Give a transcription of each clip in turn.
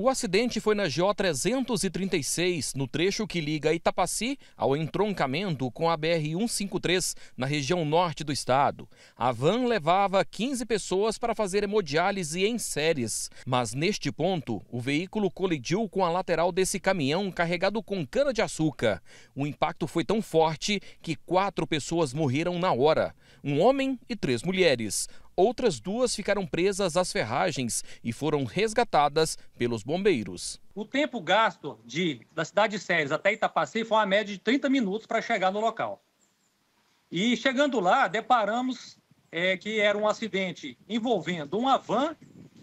O acidente foi na GO 336, no trecho que liga Itapaci ao entroncamento com a BR 153, na região norte do estado. A van levava 15 pessoas para fazer hemodiálise em séries, mas neste ponto o veículo colidiu com a lateral desse caminhão carregado com cana-de-açúcar. O impacto foi tão forte que quatro pessoas morreram na hora: um homem e três mulheres outras duas ficaram presas às ferragens e foram resgatadas pelos bombeiros. O tempo gasto de, da cidade de Séries até Itapaci foi uma média de 30 minutos para chegar no local. E chegando lá, deparamos é, que era um acidente envolvendo uma van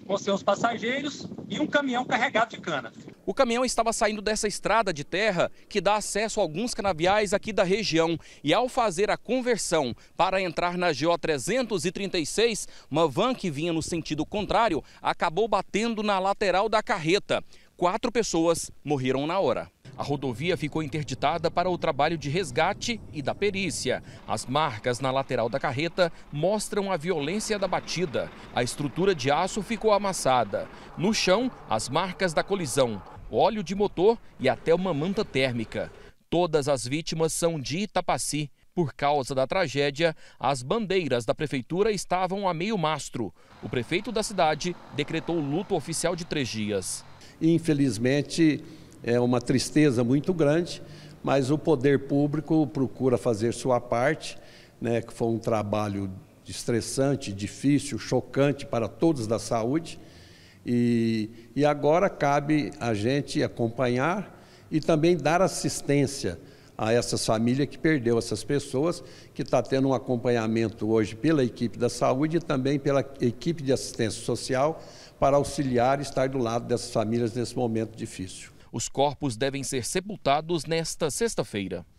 com seus passageiros e um caminhão carregado de cana. O caminhão estava saindo dessa estrada de terra que dá acesso a alguns canaviais aqui da região e ao fazer a conversão para entrar na GO 336, uma van que vinha no sentido contrário acabou batendo na lateral da carreta. Quatro pessoas morreram na hora. A rodovia ficou interditada para o trabalho de resgate e da perícia. As marcas na lateral da carreta mostram a violência da batida. A estrutura de aço ficou amassada. No chão, as marcas da colisão óleo de motor e até uma manta térmica. Todas as vítimas são de Itapaci. Por causa da tragédia, as bandeiras da prefeitura estavam a meio mastro. O prefeito da cidade decretou luto oficial de três dias. Infelizmente, é uma tristeza muito grande, mas o poder público procura fazer sua parte, né, que foi um trabalho estressante, difícil, chocante para todos da saúde. E, e agora cabe a gente acompanhar e também dar assistência a essas famílias que perdeu essas pessoas, que está tendo um acompanhamento hoje pela equipe da saúde e também pela equipe de assistência social para auxiliar e estar do lado dessas famílias nesse momento difícil. Os corpos devem ser sepultados nesta sexta-feira.